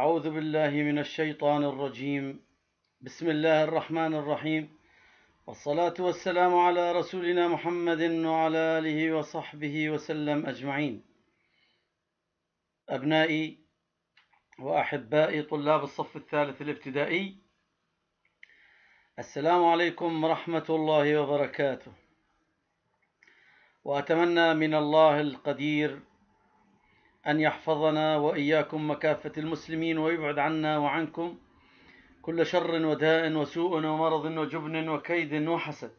أعوذ بالله من الشيطان الرجيم بسم الله الرحمن الرحيم والصلاة والسلام على رسولنا محمد وعلى آله وصحبه وسلم أجمعين أبنائي وأحبائي طلاب الصف الثالث الابتدائي السلام عليكم ورحمة الله وبركاته وأتمنى من الله القدير أن يحفظنا وإياكم مكافة المسلمين ويبعد عنا وعنكم كل شر وداء وسوء ومرض وجبن وكيد وحسد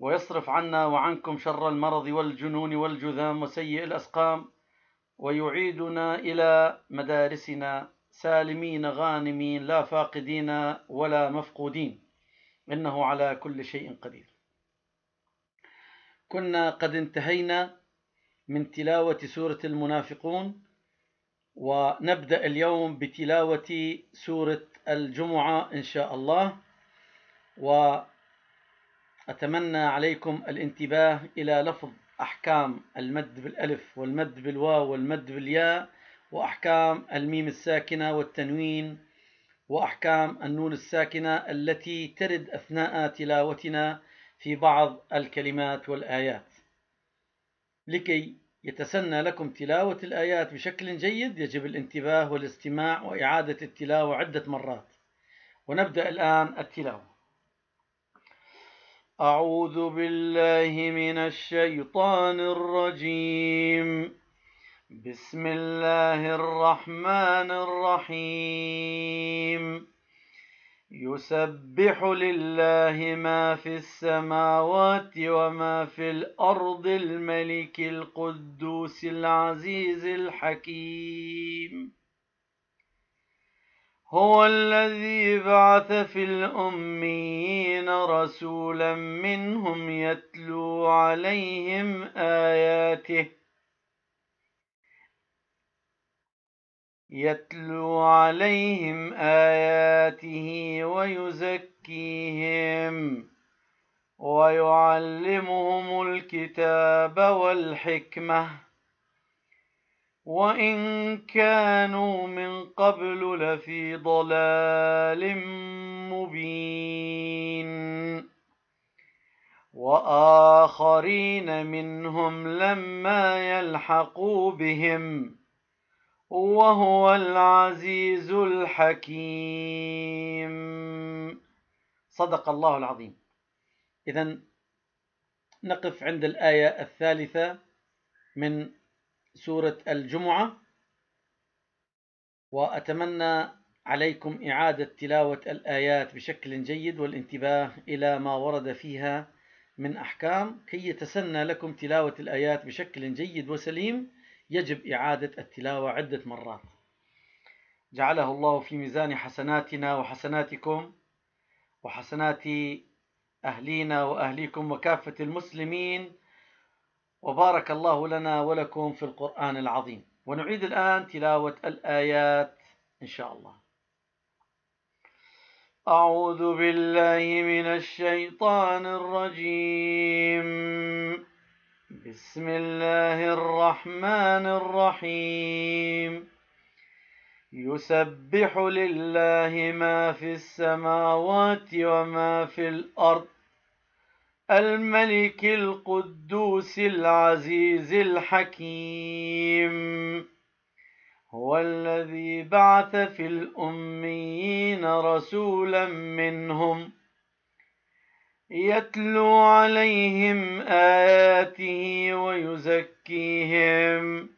ويصرف عنا وعنكم شر المرض والجنون والجذام وسيء الأسقام ويعيدنا إلى مدارسنا سالمين غانمين لا فاقدين ولا مفقودين إنه على كل شيء قدير كنا قد انتهينا من تلاوة سورة المنافقون ونبدأ اليوم بتلاوة سورة الجمعة إن شاء الله وأتمنى عليكم الانتباه إلى لفظ أحكام المد بالألف والمد بالواو والمد بالياء وأحكام الميم الساكنة والتنوين وأحكام النون الساكنة التي ترد أثناء تلاوتنا في بعض الكلمات والآيات لكي يتسنى لكم تلاوة الآيات بشكل جيد يجب الانتباه والاستماع وإعادة التلاوة عدة مرات ونبدأ الآن التلاوة أعوذ بالله من الشيطان الرجيم بسم الله الرحمن الرحيم يسبح لله ما في السماوات وما في الأرض الملك القدوس العزيز الحكيم هو الذي بعث في الأميين رسولا منهم يتلو عليهم آياته يتلو عليهم آياته آياته ويزكيهم ويعلمهم الكتاب والحكمة وإن كانوا من قبل لفي ضلال مبين وآخرين منهم لما يلحقوا بهم وهو العزيز الحكيم صدق الله العظيم إذا نقف عند الآية الثالثة من سورة الجمعة وأتمنى عليكم إعادة تلاوة الآيات بشكل جيد والانتباه إلى ما ورد فيها من أحكام كي يتسنى لكم تلاوة الآيات بشكل جيد وسليم يجب إعادة التلاوة عدة مرات جعله الله في ميزان حسناتنا وحسناتكم وحسنات أهلينا وأهليكم وكافة المسلمين وبارك الله لنا ولكم في القرآن العظيم ونعيد الآن تلاوة الآيات إن شاء الله أعوذ بالله من الشيطان الرجيم بسم الله الرحمن الرحيم يسبح لله ما في السماوات وما في الأرض الملك القدوس العزيز الحكيم هو الذي بعث في الأميين رسولا منهم يتلو عليهم آياته ويزكيهم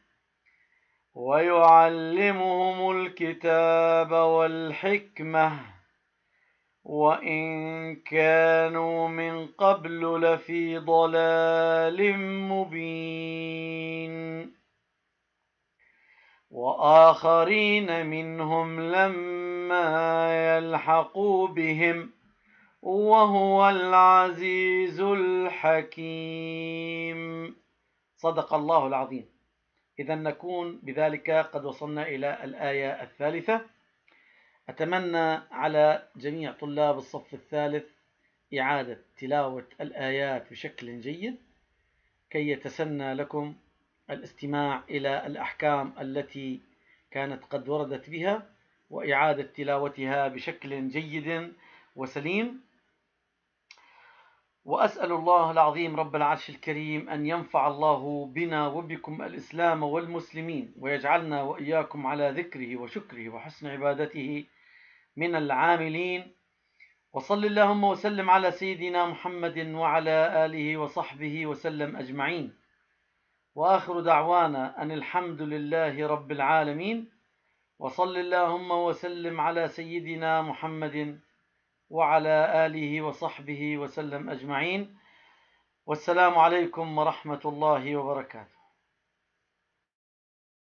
ويعلمهم الكتاب والحكمة وإن كانوا من قبل لفي ضلال مبين وآخرين منهم لما يلحقوا بهم ۖ وهو العزيز الحكيم صدق الله العظيم إذا نكون بذلك قد وصلنا إلى الآية الثالثة أتمنى على جميع طلاب الصف الثالث إعادة تلاوة الآيات بشكل جيد كي يتسنى لكم الاستماع إلى الأحكام التي كانت قد وردت بها وإعادة تلاوتها بشكل جيد وسليم وأسأل الله العظيم رب العرش الكريم أن ينفع الله بنا وبكم الإسلام والمسلمين ويجعلنا وإياكم على ذكره وشكره وحسن عبادته من العاملين وصل اللهم وسلم على سيدنا محمد وعلى آله وصحبه وسلم أجمعين وآخر دعوانا أن الحمد لله رب العالمين وصل اللهم وسلم على سيدنا محمد وعلى آله وصحبه وسلم أجمعين والسلام عليكم ورحمة الله وبركاته